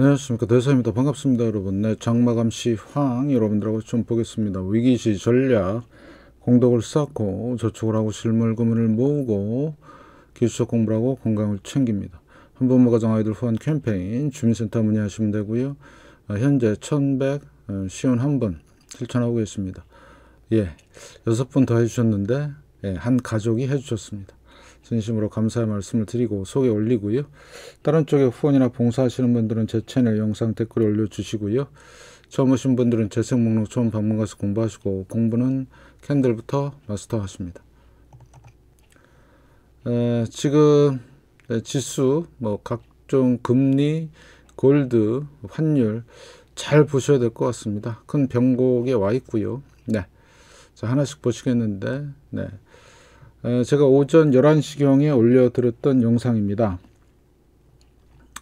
안녕하십니까 대사입니다 반갑습니다 여러분 네 장마감 시황 여러분들하고 좀 보겠습니다 위기시 전략 공덕을 쌓고 저축을 하고 실물금을 모으고 기술적 공부를 하고 건강을 챙깁니다 한부모 가정 아이들 후원 캠페인 주민센터 문의하시면 되고요 아, 현재 1100 어, 시원 한분 실천하고 계십니다 예 여섯 분 더 해주셨는데 예, 한 가족이 해주셨습니다 진심으로 감사의 말씀을 드리고 소개 올리고요. 다른 쪽에 후원이나 봉사하시는 분들은 제 채널 영상 댓글에 올려주시고요. 처음 오신 분들은 재생 목록 처음 방문가서 공부하시고 공부는 캔들부터 마스터하십니다. 에, 지금 네, 지수, 뭐 각종 금리, 골드, 환율 잘 보셔야 될 것 같습니다. 큰 변곡에 와 있고요. 네. 자, 하나씩 보시겠는데, 네. 제가 오전 11시경에 올려드렸던 영상입니다.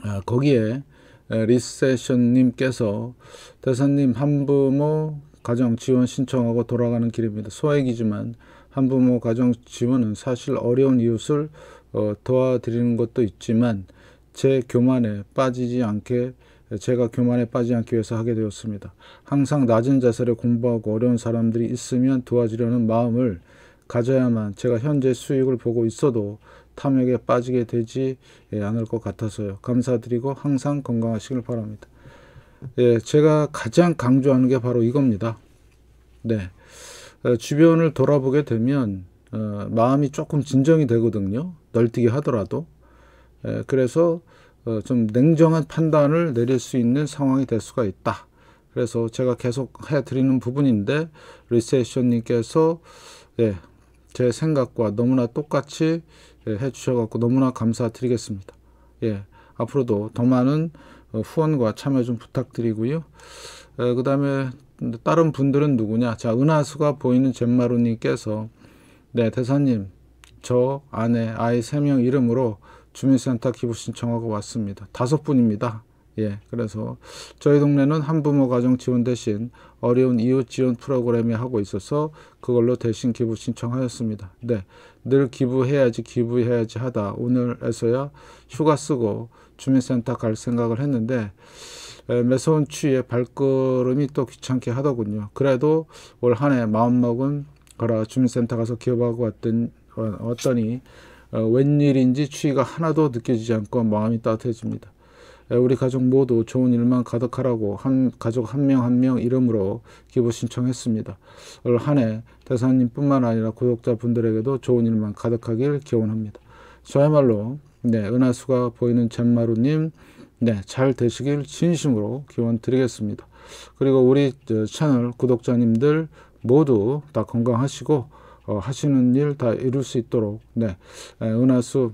아, 거기에 리세션님께서 대사님 한부모 가정 지원 신청하고 돌아가는 길입니다. 소액이지만 한부모 가정 지원은 사실 어려운 이웃을 어, 도와드리는 것도 있지만 제 교만에 빠지지 않게 제가 교만에 빠지지 않기 위해서 하게 되었습니다. 항상 낮은 자세로 공부하고 어려운 사람들이 있으면 도와주려는 마음을 가져야만 제가 현재 수익을 보고 있어도 탐욕에 빠지게 되지 예, 않을 것 같아서요. 감사드리고 항상 건강하시길 바랍니다. 예, 제가 가장 강조하는 게 바로 이겁니다. 네. 어, 주변을 돌아보게 되면 어, 마음이 조금 진정이 되거든요. 널뛰기 하더라도. 에, 예, 그래서 어, 좀 냉정한 판단을 내릴 수 있는 상황이 될 수가 있다. 그래서 제가 계속 해드리는 부분인데 리세션님께서 예, 제 생각과 너무나 똑같이 예, 해주셔갖고 너무나 감사드리겠습니다. 예, 앞으로도 더 많은 어, 후원과 참여 좀 부탁드리고요. 어, 그 다음에 다른 분들은 누구냐? 자, 은하수가 보이는 젠마루님께서 네, 대사님, 저 아내, 아이 세 명 이름으로 주민센터 기부 신청하고 왔습니다. 다섯 분입니다. 예, 그래서 저희 동네는 한부모 가정 지원 대신 어려운 이웃 지원 프로그램이 하고 있어서 그걸로 대신 기부 신청하였습니다. 네, 늘 기부해야지 기부해야지 하다 오늘에서야 휴가 쓰고 주민센터 갈 생각을 했는데 에, 매서운 추위에 발걸음이 또 귀찮게 하더군요. 그래도 올 한해 마음먹은 거라 주민센터 가서 기부하고 왔던, 어, 왔더니 어, 웬일인지 추위가 하나도 느껴지지 않고 마음이 따뜻해집니다. 우리 가족 모두 좋은 일만 가득하라고 한 가족 한 명 한명 한 명 이름으로 기부 신청했습니다. 올한해 대사님뿐만 아니라 구독자분들에게도 좋은 일만 가득하길 기원합니다. 저야말로 네, 은하수가 보이는 잼마루님 네, 잘 되시길 진심으로 기원 드리겠습니다. 그리고 우리 채널 구독자님들 모두 다 건강하시고 어, 하시는 일 다 이룰 수 있도록 네, 은하수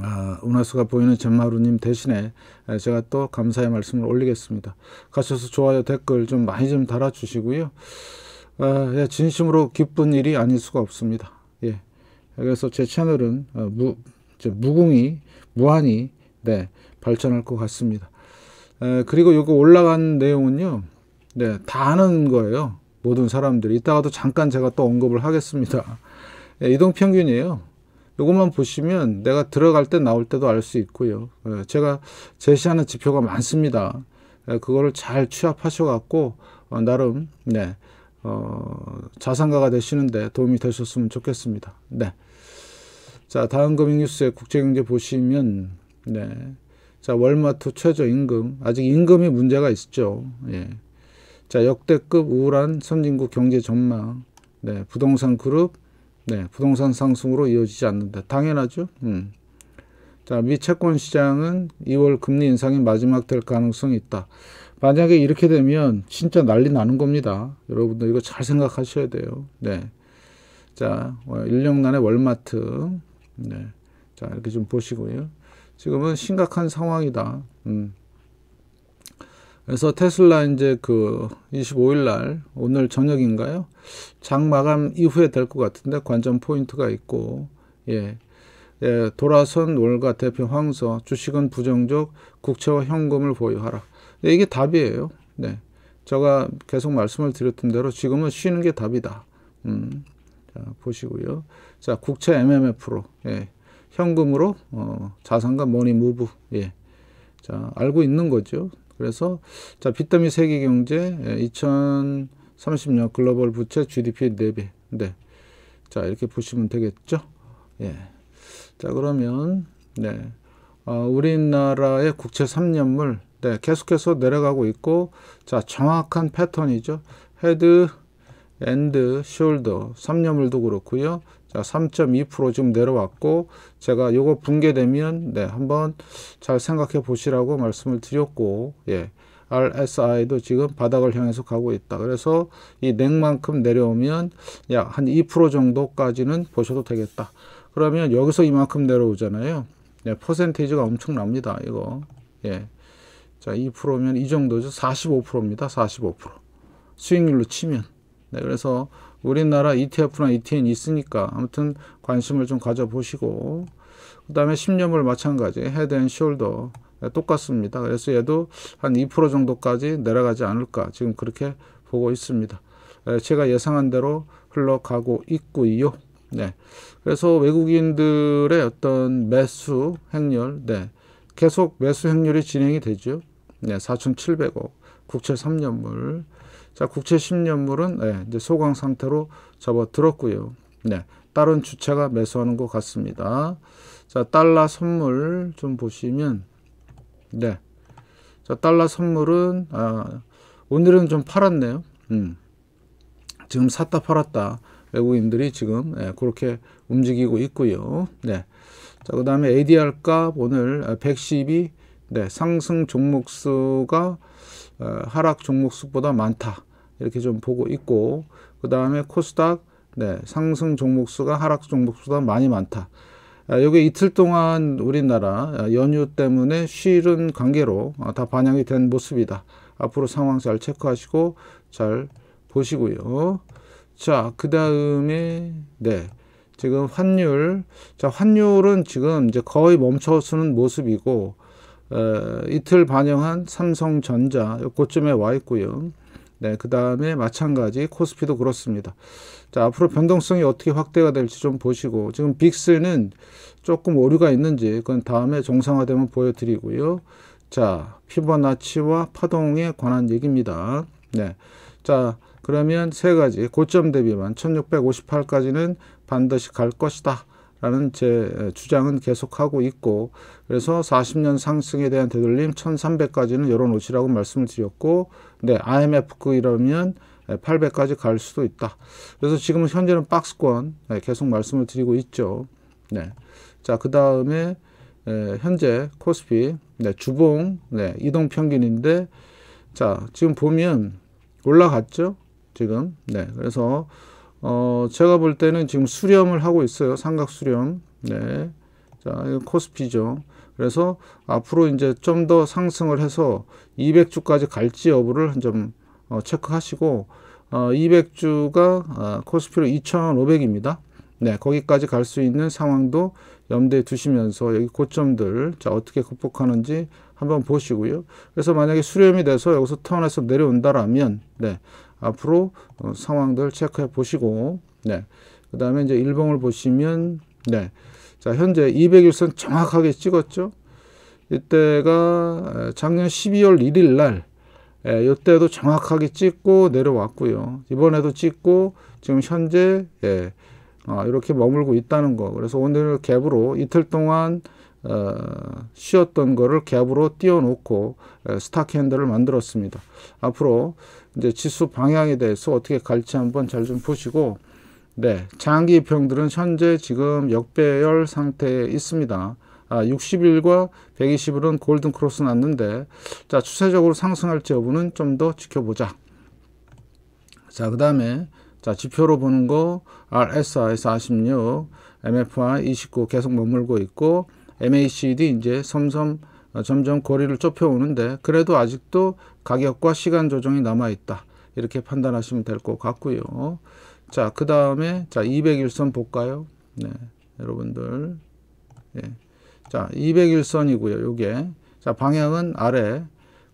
아, 은하수가 보이는 전마루님 대신에 제가 또 감사의 말씀을 올리겠습니다. 가셔서 좋아요, 댓글 좀 많이 좀 달아주시고요. 아, 예, 진심으로 기쁜 일이 아닐 수가 없습니다. 예. 그래서 제 채널은 어, 무, 무궁이, 무한히 네, 발전할 것 같습니다. 에, 그리고 이거 올라간 내용은요. 네, 다 아는 거예요. 모든 사람들이. 이따가도 잠깐 제가 또 언급을 하겠습니다. 예, 이동평균이에요. 이것만 보시면 내가 들어갈 때 나올 때도 알 수 있고요. 예, 제가 제시하는 지표가 많습니다. 예, 그거를 잘 취합하셔 갖고 어, 나름 네. 어, 자산가가 되시는데 도움이 되셨으면 좋겠습니다. 네. 자, 다음 금융뉴스의 국제경제 보시면, 네. 자, 월마트 최저임금. 아직 임금이 문제가 있죠. 예. 자, 역대급 우울한 선진국 경제 전망. 네. 부동산 그룹, 네, 부동산 상승으로 이어지지 않는다. 당연하죠. 음. 자, 미 채권 시장은 2월 금리 인상이 마지막 될 가능성이 있다. 만약에 이렇게 되면 진짜 난리 나는 겁니다. 여러분들 이거 잘 생각하셔야 돼요. 네. 자, 어, 일령난의 월마트. 네. 자, 이렇게 좀 보시고요. 지금은 심각한 상황이다. 음. 그래서 테슬라 이제 그 25일 날 오늘 저녁인가요? 장 마감 이후에 될 것 같은데 관전 포인트가 있고 예. 예, 돌아선 월가 대표 황서 주식은 부정적 국채와 현금을 보유하라. 네, 이게 답이에요. 네. 제가 계속 말씀을 드렸던 대로 지금은 쉬는 게 답이다. 음, 자, 보시고요. 자, 국채 MMF로, 예, 현금으로, 어, 자산과 머니 무브, 예. 자, 알고 있는 거죠. 그래서 자 빚더미 세계 경제 2030년 예, 글로벌 부채 GDP 4배. 네. 자 이렇게 보시면 되겠죠. 예. 자 그러면 네. 어, 우리나라의 국채 3년물 네, 계속해서 내려가고 있고 자 정확한 패턴이죠. 헤드, 앤드 숄더 3년물도 그렇고요. 자, 3.2% 지금 내려왔고 제가 요거 붕괴되면 네, 한번 잘 생각해 보시라고 말씀을 드렸고 예. RSI도 지금 바닥을 향해서 가고 있다. 그래서 이 냉만큼 내려오면 약한2% 정도까지는 보셔도 되겠다. 그러면 여기서 이만큼 내려오잖아요. 예, 퍼센테이지가 엄청납니다. 이거. 예. 자, 2%면 이 정도죠. 45%입니다. 45%. 수익률로 치면. 네, 그래서 우리나라 ETF나 ETN 있으니까 아무튼 관심을 좀 가져보시고 그 다음에 10년물 마찬가지 헤드앤숄더 네, 똑같습니다. 그래서 얘도 한 2% 정도까지 내려가지 않을까 지금 그렇게 보고 있습니다. 네, 제가 예상한 대로 흘러가고 있고요. 네. 그래서 외국인들의 어떤 매수 행렬, 네. 계속 매수 행렬이 진행이 되죠. 네, 4,700억, 국채 3년물, 자, 국채 10년물은 네, 예, 이제 소강 상태로 접어들었고요. 네, 다른 주체가 매수하는 것 같습니다. 자, 달러 선물 좀 보시면 네. 자, 달러 선물은 아, 오늘은 좀 팔았네요. 음. 지금 샀다 팔았다. 외국인들이 지금 네, 그렇게 움직이고 있고요. 네. 자, 그다음에 ADR 값 오늘 112 네, 상승 종목수가 어, 하락 종목수보다 많다. 이렇게 좀 보고 있고 그 다음에 코스닥 네, 상승 종목수가 하락 종목수가 많이 많다. 아, 요게 이틀 동안 우리나라 아, 연휴 때문에 쉬는 관계로 아, 다 반영이 된 모습이다. 앞으로 상황 잘 체크하시고 잘 보시고요. 자, 그 다음에 네. 지금 환율, 자 환율은 지금 이제 거의 멈춰서는 모습이고 에, 이틀 반영한 삼성전자 고점에 와 있고요. 네, 그 다음에 마찬가지 코스피도 그렇습니다. 자, 앞으로 변동성이 어떻게 확대가 될지 좀 보시고 지금 빅스는 조금 오류가 있는지 그건 다음에 정상화되면 보여드리고요. 자, 피버나치와 파동에 관한 얘기입니다. 네, 자, 그러면 세 가지 고점 대비만 1658까지는 반드시 갈 것이다. 라는 제 주장은 계속하고 있고 그래서 40년 상승에 대한 되돌림 1300까지는 열어놓으시라고 말씀을 드렸고 네, IMF 급 이러면 800까지 갈 수도 있다. 그래서 지금 현재는 박스권 네, 계속 말씀을 드리고 있죠. 네. 자, 그 다음에 현재 코스피 네, 주봉 네, 이동 평균인데 자, 지금 보면 올라갔죠. 지금. 네. 그래서 어, 제가 볼 때는 지금 수렴을 하고 있어요. 삼각 수렴. 네. 자, 이건 코스피죠. 그래서 앞으로 이제 좀 더 상승을 해서 200주까지 갈지 여부를 좀 어, 체크하시고 어, 200주가 어, 코스피로 2,500입니다. 네, 거기까지 갈 수 있는 상황도 염두에 두시면서 여기 고점들 자 어떻게 극복하는지 한번 보시고요. 그래서 만약에 수렴이 돼서 여기서 턴에서 내려온다라면 네, 앞으로 어, 상황들 체크해 보시고 네. 그 다음에 이제 일봉을 보시면 네. 자, 현재 200일선 정확하게 찍었죠. 이때가 작년 12월 1일 날 예, 이때도 정확하게 찍고 내려왔고요. 이번에도 찍고 지금 현재 예, 어, 이렇게 머물고 있다는 거. 그래서 오늘 갭으로 이틀 동안 어, 쉬었던 거를 갭으로 띄워놓고 예, 스타 캔들을 만들었습니다. 앞으로 이제 지수 방향에 대해서 어떻게 갈지 한번 잘 좀 보시고 네, 장기 병들은 현재 지금 역배열 상태에 있습니다. 아, 61과 120일은 골든 크로스 났는데 자, 추세적으로 상승할지 여부는 좀 더 지켜보자. 자, 그다음에 자, 지표로 보는 거 RSI 46, MFI 29 계속 머물고 있고 MACD 이제 섬섬 어, 점점 거리를 좁혀 오는데 그래도 아직도 가격과 시간 조정이 남아있다. 이렇게 판단하시면 될 것 같고요. 자, 그 다음에 자 201선 볼까요? 네, 여러분들. 예. 자, 201선이고요. 요게. 자, 방향은 아래.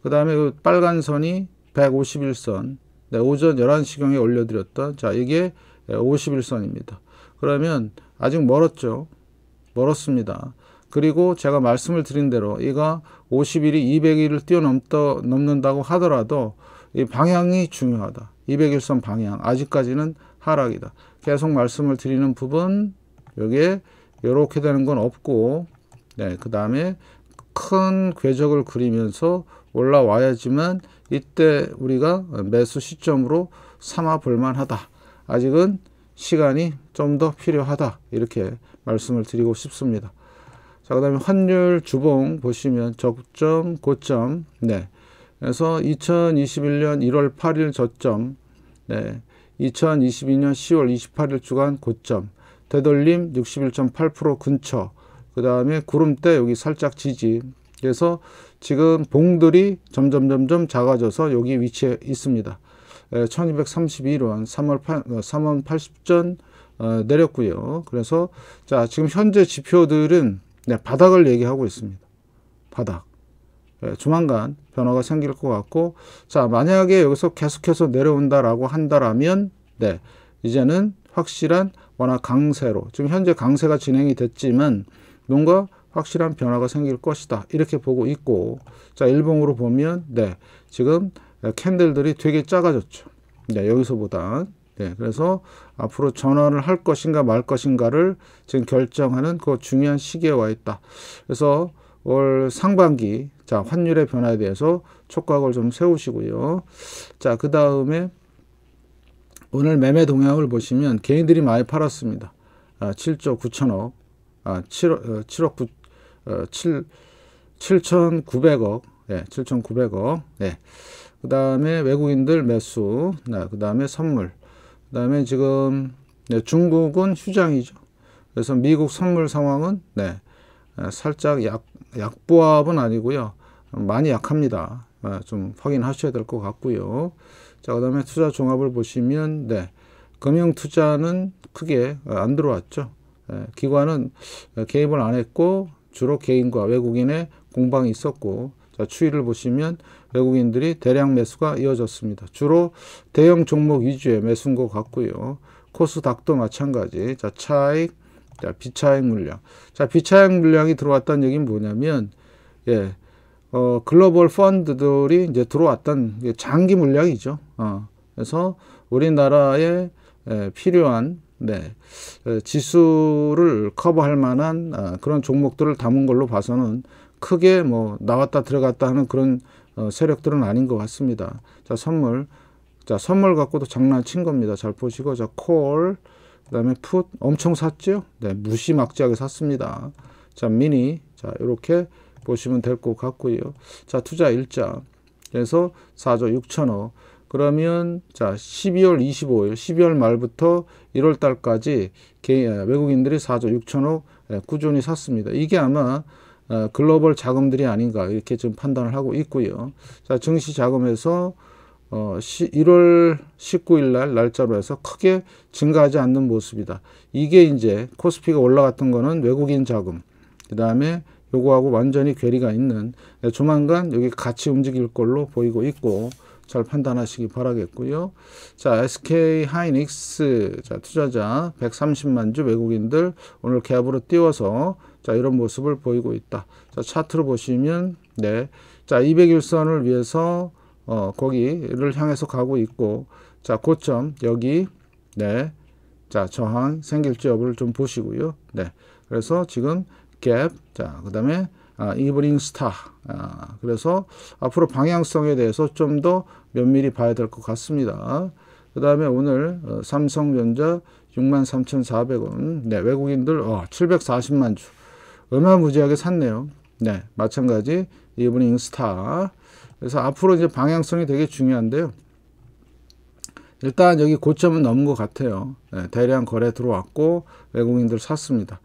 그다음에 그 빨간 선이 151선. 네, 오전 11시경에 올려 드렸던 자, 이게 51선입니다. 그러면 아직 멀었죠. 멀었습니다. 그리고 제가 말씀을 드린 대로 이가 50일이 200일을 뛰어넘다 넘는다고 하더라도 이 방향이 중요하다. 200일선 방향 아직까지는 하락이다. 계속 말씀을 드리는 부분 여기에 이렇게 되는 건 없고 네, 그 다음에 큰 궤적을 그리면서 올라와야지만 이때 우리가 매수 시점으로 삼아 볼만 하다. 아직은 시간이 좀 더 필요하다. 이렇게 말씀을 드리고 싶습니다. 자, 그 다음에 환율 주봉 보시면 적점, 고점, 네. 그래서 2021년 1월 8일 저점, 네. 2022년 10월 28일 주간 고점, 되돌림 61.8% 근처, 그 다음에 구름대 여기 살짝 지지. 그래서 지금 봉들이 점점 점점 작아져서 여기 위치에 있습니다. 1231원 3월, 8, 3원 80전 내렸고요. 그래서 자 지금 현재 지표들은 네, 바닥을 얘기하고 있습니다. 바닥. 예, 조만간 변화가 생길 것 같고 자 만약에 여기서 계속해서 내려온다라고 한다라면 네 이제는 확실한 완화 강세로 지금 현재 강세가 진행이 됐지만 뭔가 확실한 변화가 생길 것이다 이렇게 보고 있고 자 일봉으로 보면 네 지금 캔들들이 되게 작아졌죠 네 여기서보다 네, 그래서 앞으로 전환을 할 것인가 말 것인가를 지금 결정하는 그 중요한 시기에 와 있다. 그래서 올 상반기 자 환율의 변화에 대해서 촉각을 좀 세우시고요. 자 그 다음에 오늘 매매 동향을 보시면 개인들이 많이 팔았습니다. 아, 7조 9천억, 아, 7억, 7억 9, 어, 7, 7,900억, 어, 예, 7,900억, 예. 그 다음에 외국인들 매수, 네, 그 다음에 선물, 그 다음에 지금 네, 중국은 휴장이죠. 그래서 미국 선물 상황은 네, 아, 살짝 약, 약보합은 아니고요. 많이 약합니다. 아, 좀 확인하셔야 될 것 같고요. 자, 그 다음에 투자 종합을 보시면, 네, 금융 투자는 크게 안 들어왔죠. 네, 기관은 개입을 안 했고, 주로 개인과 외국인의 공방이 있었고, 자, 추이를 보시면, 외국인들이 대량 매수가 이어졌습니다. 주로 대형 종목 위주의 매수인 것 같고요. 코스닥도 마찬가지. 자, 차익, 자, 비차익 물량. 자, 비차익 물량이 들어왔다는 얘기는 뭐냐면, 예, 어, 글로벌 펀드들이 이제 들어왔던 장기 물량이죠. 어, 그래서 우리나라에 예, 필요한 네, 어, 지수를 커버할 만한 아, 그런 종목들을 담은 걸로 봐서는 크게 뭐 나왔다 들어갔다 하는 그런 어, 세력들은 아닌 것 같습니다. 자, 선물. 자, 선물 갖고도 장난친 겁니다. 잘 보시고. 자, 콜. 그 다음에 풋. 엄청 샀죠? 네, 무시막지하게 샀습니다. 자, 미니. 자, 이렇게 보시면 될 것 같고요. 자, 투자 일자. 그래서 4조 6천억. 그러면 자 12월 25일, 12월 말부터 1월 달까지 외국인들이 4조 6천억 꾸준히 샀습니다. 이게 아마 어, 글로벌 자금들이 아닌가 이렇게 좀 판단을 하고 있고요. 자, 증시 자금에서 어, 1월 19일 날 날짜로 해서 크게 증가하지 않는 모습이다. 이게 이제 코스피가 올라갔던 거는 외국인 자금, 그 다음에 요거하고 완전히 괴리가 있는 네, 조만간 여기 같이 움직일 걸로 보이고 있고 잘 판단하시기 바라겠고요. 자, SK 하이닉스 자, 투자자 130만 주 외국인들 오늘 갭으로 띄워서 자, 이런 모습을 보이고 있다. 자, 차트로 보시면, 네. 자, 200일선을 위해서, 어, 거기를 향해서 가고 있고, 자, 고점, 여기, 네. 자, 저항 생길지 여부를 좀 보시고요. 네. 그래서 지금 갭, 자, 그 다음에, 아, 이브닝 스타. 아, 그래서 앞으로 방향성에 대해서 좀 더 면밀히 봐야 될 것 같습니다. 그 다음에 오늘 어, 삼성전자 63,400원. 네, 외국인들 어, 740만 주. 어마무지하게 샀네요. 네, 마찬가지 이브닝 스타. 그래서 앞으로 이제 방향성이 되게 중요한데요. 일단 여기 고점은 넘은 것 같아요. 네, 대량 거래 들어왔고 외국인들 샀습니다.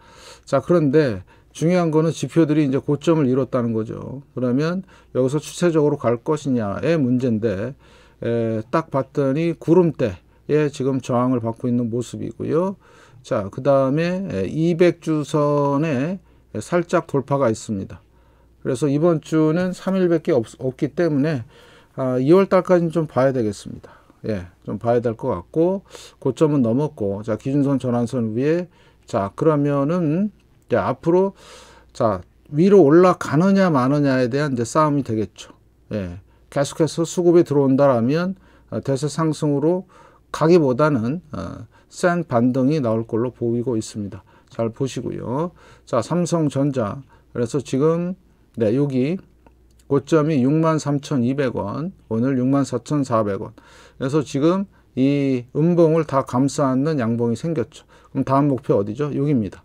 자, 그런데 중요한 거는 지표들이 이제 고점을 이뤘다는 거죠. 그러면 여기서 추세적으로 갈 것이냐의 문제인데 에, 딱 봤더니 구름대에 지금 저항을 받고 있는 모습이고요. 자, 그 다음에 200주선에 살짝 돌파가 있습니다. 그래서 이번 주는 3일밖에 없, 기 때문에 아, 2월 달까지는 좀 봐야 되겠습니다. 예, 좀 봐야 될 것 같고 고점은 넘었고 자 기준선 전환선 위에 자 그러면은 이제 앞으로 자 위로 올라가느냐 마느냐에 대한 이제 싸움이 되겠죠. 예, 계속해서 수급이 들어온다라면 아, 대세 상승으로 가기보다는 아, 센 반등이 나올 걸로 보이고 있습니다. 잘 보시고요. 자, 삼성전자. 그래서 지금 네, 여기 고점이 63,200원, 오늘 64,400원. 그래서 지금 이 음봉을 다 감싸는 안 양봉이 생겼죠. 그럼 다음 목표 어디죠? 여기입니다.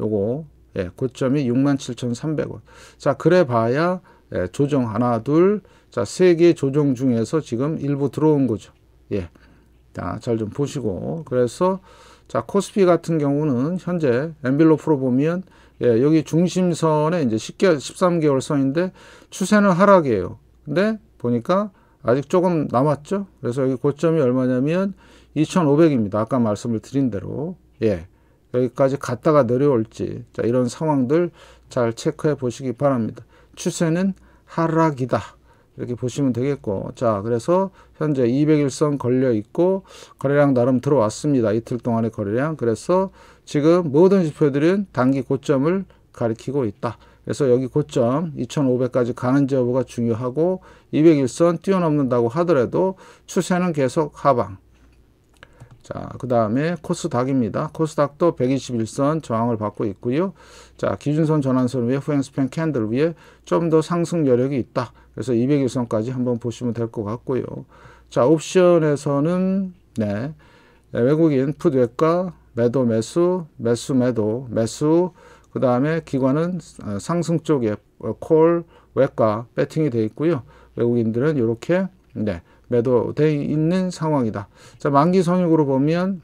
요거 예, 고점이 67,300원. 자, 그래 봐야 예, 조정 하나, 둘, 자, 세 개 조정 중에서 지금 일부 들어온 거죠. 예. 자, 잘 좀 보시고. 그래서 자, 코스피 같은 경우는 현재 엔빌로프로 보면 예, 여기 중심선에 이제 10개 13개월 선인데 추세는 하락이에요. 근데 보니까 아직 조금 남았죠. 그래서 여기 고점이 얼마냐면 2,500입니다. 아까 말씀을 드린 대로. 예. 여기까지 갔다가 내려올지. 자, 이런 상황들 잘 체크해 보시기 바랍니다. 추세는 하락이다. 이렇게 보시면 되겠고 자 그래서 현재 201선 걸려 있고 거래량 나름 들어왔습니다 이틀 동안의 거래량 그래서 지금 모든 지표들은 단기 고점을 가리키고 있다 그래서 여기 고점 2500까지 가는지 여부가 중요하고 201선 뛰어넘는다고 하더라도 추세는 계속 하방 자, 그 다음에 코스닥입니다. 코스닥도 121선 저항을 받고 있고요. 자, 기준선 전환선 위에 후행스팬 캔들 위에 좀 더 상승 여력이 있다. 그래서 201선까지 한번 보시면 될 것 같고요. 자, 옵션에서는 네, 네 외국인 푸드웨과 매도 매수, 매수 매도, 매수 그 다음에 기관은 어, 상승 쪽에 콜, 외과 배팅이 돼 있고요. 외국인들은 이렇게 네, 매도돼 있는 상황이다. 자, 만기 성익으로 보면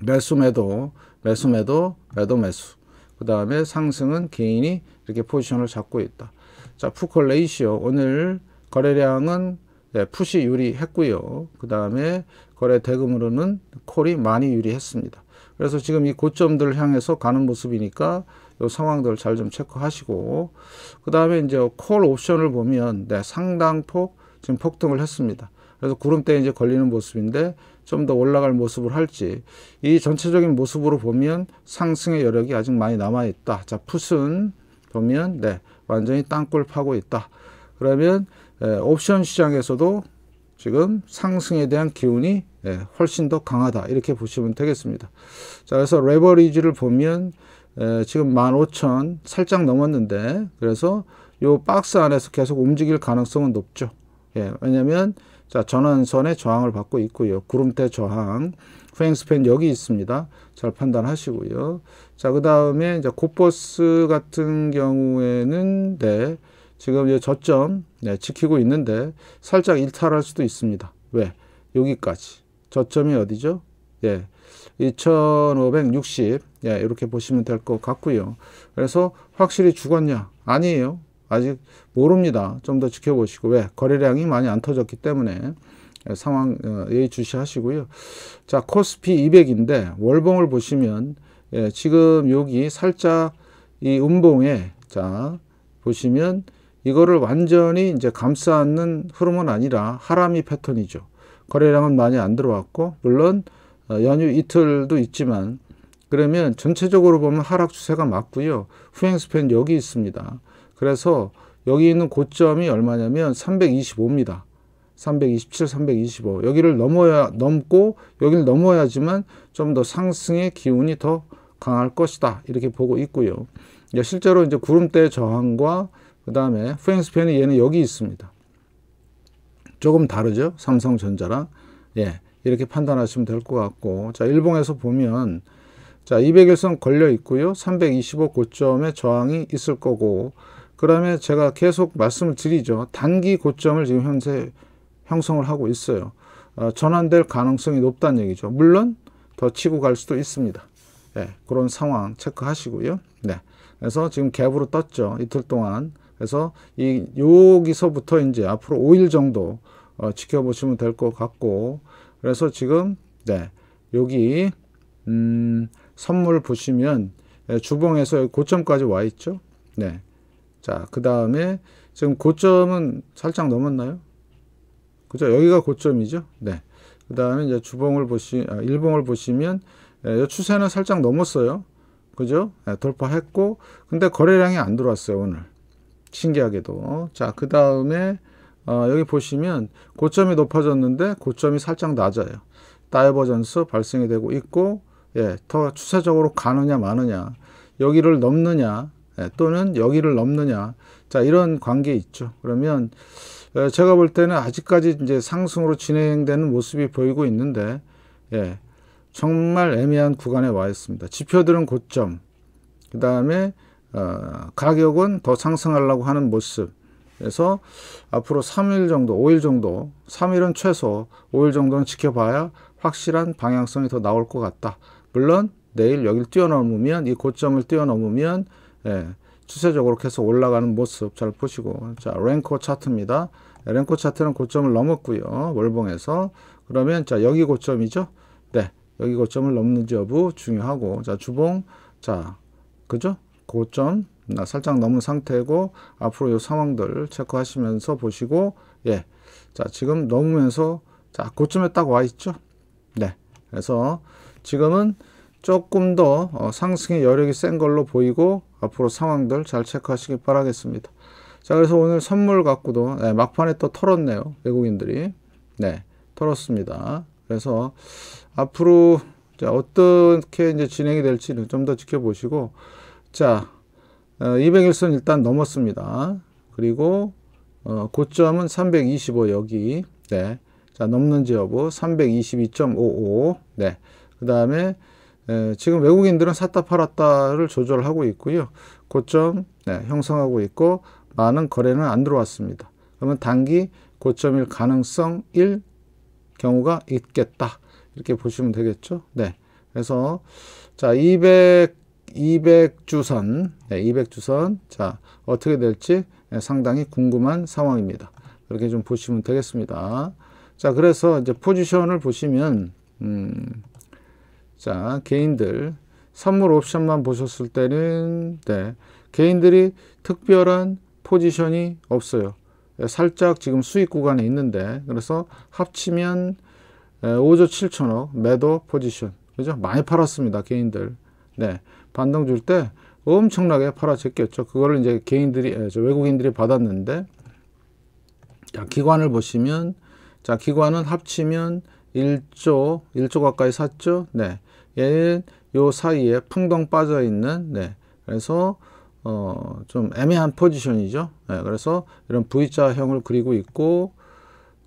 매수 매도, 매수 매도, 매도 매수. 그 다음에 상승은 개인이 이렇게 포지션을 잡고 있다. 자, 푸콜 레이시오 오늘 거래량은 네, 푸시 유리했고요. 그 다음에 거래 대금으로는 콜이 많이 유리했습니다. 그래서 지금 이 고점들을 향해서 가는 모습이니까 이 상황들 을잘 좀 체크하시고 그 다음에 이제 콜 옵션을 보면 네, 상당폭 지금 폭등을 했습니다. 그래서 구름대에 이제 걸리는 모습인데 좀 더 올라갈 모습을 할지 이 전체적인 모습으로 보면 상승의 여력이 아직 많이 남아 있다. 자, 풋은 보면 네, 완전히 땅굴 파고 있다. 그러면 에, 옵션 시장에서도 지금 상승에 대한 기운이 예, 훨씬 더 강하다 이렇게 보시면 되겠습니다. 자 그래서 레버리지를 보면 예, 지금 15,000 살짝 넘었는데 그래서 요 박스 안에서 계속 움직일 가능성은 높죠. 예, 왜냐면, 자, 전환선의 저항을 받고 있고요. 구름대 저항, 후행스팬 여기 있습니다. 잘 판단하시고요. 자, 그 다음에 이제 고버스 같은 경우에는, 네, 지금 이 저점, 네, 지키고 있는데, 살짝 일탈할 수도 있습니다. 왜? 여기까지. 저점이 어디죠? 예. 2560. 예, 이렇게 보시면 될 것 같고요. 그래서 확실히 죽었냐? 아니에요. 아직 모릅니다. 좀 더 지켜보시고 왜 거래량이 많이 안 터졌기 때문에 예, 상황 예의주시하시고요. 자 코스피 200인데 월봉을 보시면 예, 지금 여기 살짝 이 음봉에 자 보시면 이거를 완전히 이제 감싸는 흐름은 아니라 하람이 패턴이죠. 거래량은 많이 안 들어왔고 물론 어, 연휴 이틀도 있지만 그러면 전체적으로 보면 하락 추세가 맞고요. 후행 스팬 여기 있습니다. 그래서 여기 있는 고점이 얼마냐면 325입니다. 327, 325. 여기를 넘어야 넘고 여기를 넘어야지만 좀 더 상승의 기운이 더 강할 것이다. 이렇게 보고 있고요. 실제로 이제 구름대 저항과 그다음에 프랭스펜이 얘는 여기 있습니다. 조금 다르죠? 삼성전자랑. 예. 이렇게 판단하시면 될 것 같고. 자, 일봉에서 보면 자, 200일선 걸려 있고요. 325 고점에 저항이 있을 거고 그 다음에 제가 계속 말씀을 드리죠. 단기 고점을 지금 현재 형성을 하고 있어요. 어, 전환될 가능성이 높다는 얘기죠. 물론 더 치고 갈 수도 있습니다. 예, 그런 상황 체크하시고요. 네. 그래서 지금 갭으로 떴죠. 이틀 동안. 그래서 이 여기서부터 이제 앞으로 5일 정도 어, 지켜보시면 될 것 같고 그래서 지금 네. 여기 음, 선물 보시면 예, 주봉에서 고점까지 와 있죠. 네. 자, 그 다음에 지금 고점은 살짝 넘었나요? 그죠? 여기가 고점이죠? 네. 그 다음에 이제 주봉을 보시, 아, 일봉을 보시면, 예, 추세는 살짝 넘었어요. 그죠? 예, 돌파했고, 근데 거래량이 안 들어왔어요, 오늘. 신기하게도. 자, 그 다음에, 어, 여기 보시면 고점이 높아졌는데 고점이 살짝 낮아요. 다이버전스 발생이 되고 있고, 예, 더 추세적으로 가느냐, 마느냐, 여기를 넘느냐, 예, 또는 여기를 넘느냐 자 이런 관계 있죠 그러면 어, 제가 볼 때는 아직까지 이제 상승으로 진행되는 모습이 보이고 있는데 예, 정말 애매한 구간에 와 있습니다 지표들은 고점 그 다음에 어, 가격은 더 상승하려고 하는 모습 그래서 앞으로 3일 정도 5일 정도 3일은 최소 5일 정도는 지켜봐야 확실한 방향성이 더 나올 것 같다 물론 내일 여기를 뛰어넘으면 이 고점을 뛰어넘으면 예, 추세적으로 계속 올라가는 모습 잘 보시고 자 랭코 차트입니다. 랭코 차트는 고점을 넘었고요. 월봉에서 그러면 자 여기 고점이죠. 네, 여기 고점을 넘는지 여부 중요하고 자 주봉 자 그죠? 고점 나 살짝 넘은 상태고 앞으로 이 상황들 체크하시면서 보시고 예, 자 지금 넘으면서 자 고점에 딱 와 있죠. 네, 그래서 지금은 조금 더 어, 상승의 여력이 센 걸로 보이고 앞으로 상황들 잘 체크하시기 바라겠습니다. 자 그래서 오늘 선물 갖고도 네, 막판에 또 털었네요. 외국인들이 네 털었습니다. 그래서 앞으로 자, 어떻게 이제 진행이 될지는 좀 더 지켜보시고 자 200일선 어, 일단 넘었습니다. 그리고 어, 고점은 325 여기 네. 자 넘는지 여부 322.55 네. 그 다음에 예, 지금 외국인들은 샀다 팔았다를 조절하고 있고요. 고점 네, 형성하고 있고 많은 거래는 안 들어왔습니다. 그러면 단기 고점일 가능성 1 경우가 있겠다. 이렇게 보시면 되겠죠. 네. 그래서 자, 200 200주선, 네, 200주선. 자, 어떻게 될지 네, 상당히 궁금한 상황입니다. 이렇게 좀 보시면 되겠습니다. 자, 그래서 이제 포지션을 보시면 음 자, 개인들 선물 옵션만 보셨을 때는 네, 개인들이 특별한 포지션이 없어요. 예, 살짝 지금 수익 구간에 있는데 그래서 합치면 5조 7천억 매도 포지션 그죠? 많이 팔았습니다 개인들 네 반등 줄 때 엄청나게 팔아 제겠죠 그거를 이제 개인들이 외국인들이 받았는데 자 기관을 보시면 자 기관은 합치면 1조 1조 가까이 샀죠 네 얘는 요 사이에 풍덩 빠져 있는 네. 그래서 어, 좀 애매한 포지션이죠. 네, 그래서 이런 V자형을 그리고 있고,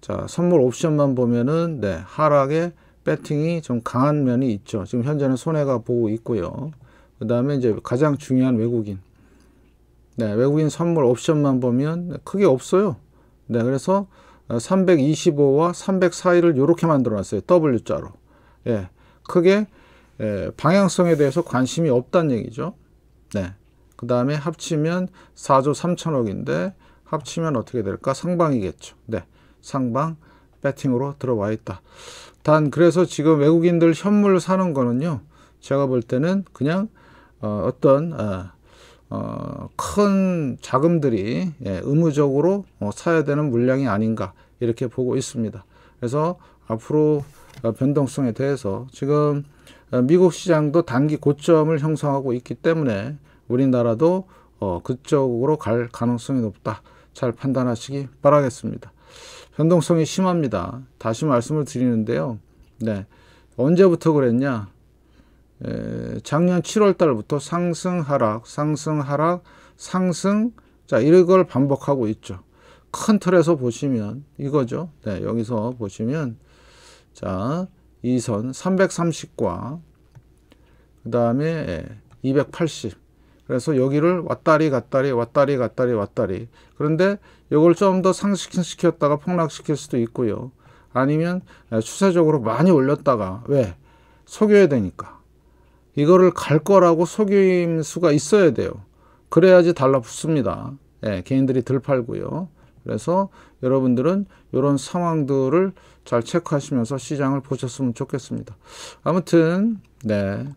자, 선물 옵션만 보면은, 네, 하락에 배팅이 좀 강한 면이 있죠. 지금 현재는 손해가 보고 있고요. 그 다음에 이제 가장 중요한 외국인. 네, 외국인 선물 옵션만 보면 네, 크게 없어요. 네, 그래서 325와 304일을 이렇게 만들어 놨어요. W자로. 예, 크게 예, 방향성에 대해서 관심이 없다는 얘기죠. 네. 그 다음에 합치면 4조 3천억인데 합치면 어떻게 될까? 상방이겠죠. 네. 상방 배팅으로 들어와 있다. 단 그래서 지금 외국인들 현물 사는 거는요. 제가 볼 때는 그냥 어, 떤 어, 어, 큰 자금들이 예, 의무적으로 어, 사야 되는 물량이 아닌가 이렇게 보고 있습니다. 그래서 앞으로 변동성에 대해서 지금 어, 미국 시장도 단기 고점을 형성하고 있기 때문에 우리나라도 어, 그쪽으로 갈 가능성이 높다. 잘 판단하시기 바라겠습니다. 변동성이 심합니다. 다시 말씀을 드리는데요. 네. 언제부터 그랬냐? 에, 작년 7월 달부터 상승 하락, 상승 하락, 상승 자, 이걸 반복하고 있죠. 큰 틀에서 보시면 이거죠. 네, 여기서 보시면 자, 이선 330과 그 다음에 280 그래서 여기를 왔다리 갔다리 왔다리 갔다리 왔다리 그런데 이걸 좀 더상식시켰다가 폭락시킬 수도 있고요 아니면 추세적으로 많이 올렸다가 왜? 속여야 되니까 이거를 갈 거라고 속임수가 있어야 돼요 그래야지 달라붙습니다 예, 개인들이 덜 팔고요 그래서 여러분들은 이런 상황들을 잘 체크하시면서 시장을 보셨으면 좋겠습니다. 아무튼 네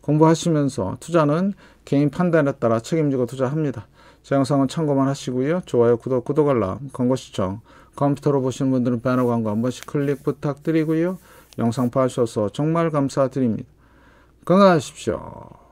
공부하시면서 투자는 개인 판단에 따라 책임지고 투자합니다. 제 영상은 참고만 하시고요. 좋아요, 구독, 구독 알람, 광고 시청, 컴퓨터로 보시는 분들은 배너 광고 한 번씩 클릭 부탁드리고요. 영상 봐주셔서 정말 감사드립니다. 건강하십시오.